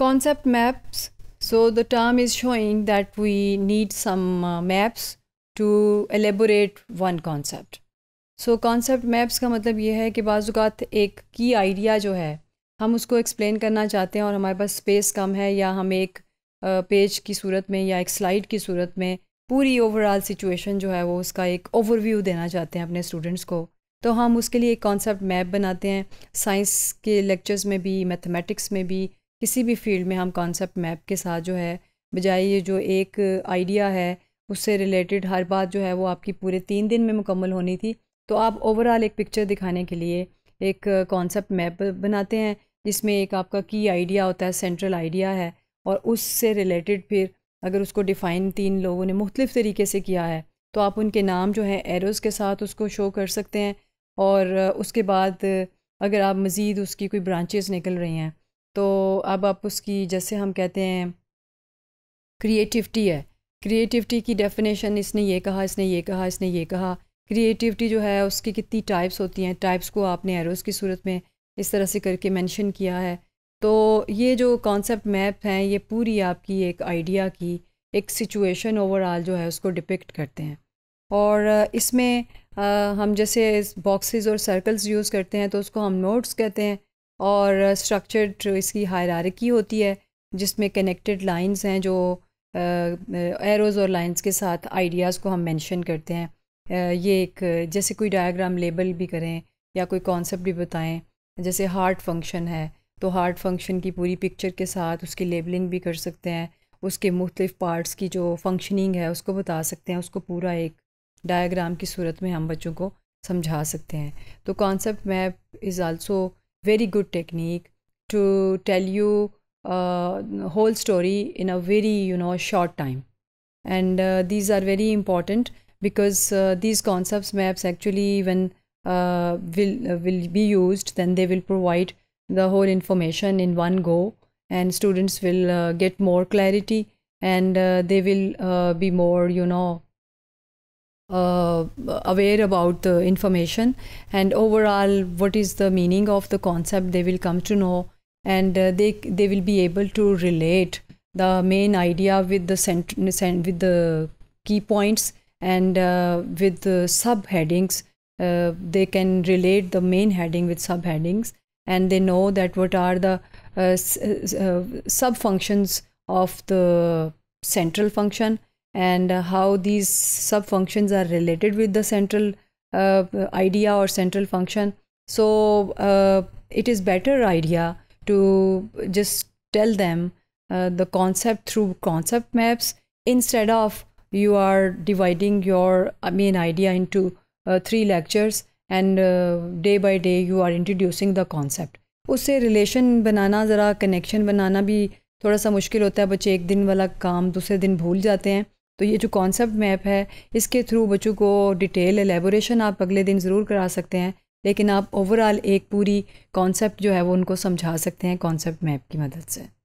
Concept maps. So the term is showing that we need some uh, maps to elaborate one concept. So concept maps का मतलब ye है कि बाज़ात एक की idea जो है हम उसको explain करना चाहते हैं और हमारे पास space कम है या हम एक पेज uh, की सूरत में या एक स्लाइड की सूरत में पूरी ओवरऑल सिचुएशन जो है वो उसका एक ओवरव्यू देना चाहते हैं अपने स्टूडेंट्स को तो हम उसके लिए एक कॉन्सेप्ट मैप बनाते हैं साइंस के लेक्चर्स में भी मैथमेटिक्स में भी किसी भी फील्ड में हम कॉन्सेप्ट मैप के साथ जो है बजाय ये जो एक आइडिया है उससे रिलेटेड हर बात जो है वो आपकी पूरे तीन दिन में मुकम्मल होनी थी तो आप ओवरऑल एक पिक्चर दिखाने के लिए एक कॉन्सेप्ट मैप बनाते हैं जिसमें एक आपका की आइडिया होता है सेंट्रल आइडिया है और उससे रिलेटेड फिर अगर उसको डिफ़ाइन तीन लोगों ने मुख्तलिफ तरीके से किया है तो आप उनके नाम जो हैं एरोज़ के साथ उसको शो कर सकते हैं और उसके बाद अगर आप मज़ीद उसकी कोई ब्रांचेस निकल रही हैं तो अब आप उसकी जैसे हम कहते हैं क्रिएटिविटी है क्रिएटिविटी की डेफिनेशन इसने ये कहा इसने ये कहा इसने ये कहा क्रिएटिविटी जो है उसकी कितनी टाइप्स होती हैं टाइप्स को आपने एरोज़ की सूरत में इस तरह से करके मेंशन किया है तो ये जो कॉन्सेप्ट मैप हैं ये पूरी आपकी एक आइडिया की एक सिचुएशन ओवरऑल जो है उसको डिपिक्ट करते हैं और इसमें हम जैसे बॉक्सेस और सर्कल्स यूज़ करते हैं तो उसको हम नोट्स कहते हैं और स्ट्रक्चर्ड ट्रीज की हायरारकी होती है जिसमें कनेक्टेड लाइंस हैं जो एरोज़ और लाइंस के साथ आइडियाज़ को हम मेंशन करते हैं ये एक जैसे कोई डायग्राम लेबल भी करें या कोई कॉन्सेप्ट भी बताएं जैसे हार्ट फंक्शन है तो हार्ट फंक्शन की पूरी पिक्चर के साथ उसकी लेबलिंग भी कर सकते हैं उसके मुख्तफ पार्ट्स की जो फंक्शनिंग है उसको बता सकते हैं उसको पूरा एक डायग्राम की सूरत में हम बच्चों को समझा सकते हैं तो concept map is also very good technique to tell you uh, whole story in a very you know short time and uh, these are very important because uh, these concepts maps actually when uh, will uh, will be used then they will provide the whole information in one go and students will uh, get more clarity and uh, they will be more you know uh, aware about the information and overall what is the meaning of the concept they will come to know and uh, they they will be able to relate the main idea with the cent- with the key points and uh, with the subheadings uh, they can relate the main heading with subheadings and they know that what are the uh, uh, sub functions of the central function and uh, how these sub functions are related with the central uh, idea or central function. So uh, it is better idea to just tell them uh, the concept through concept maps instead of you are dividing your main idea into uh, three lectures and uh, day by day you are introducing the concept. उससे relation बनाना ज़रा connection बनाना भी थोड़ा सा मुश्किल होता है बच्चे एक दिन वाला काम दूसरे दिन भूल जाते हैं तो ये जो कॉन्सेप्ट मैप है इसके थ्रू बच्चों को डिटेल एलेबोरेशन आप अगले दिन ज़रूर करा सकते हैं लेकिन आप ओवरऑल एक पूरी कॉन्सेप्ट जो है वो उनको समझा सकते हैं कॉन्सेप्ट मैप की मदद से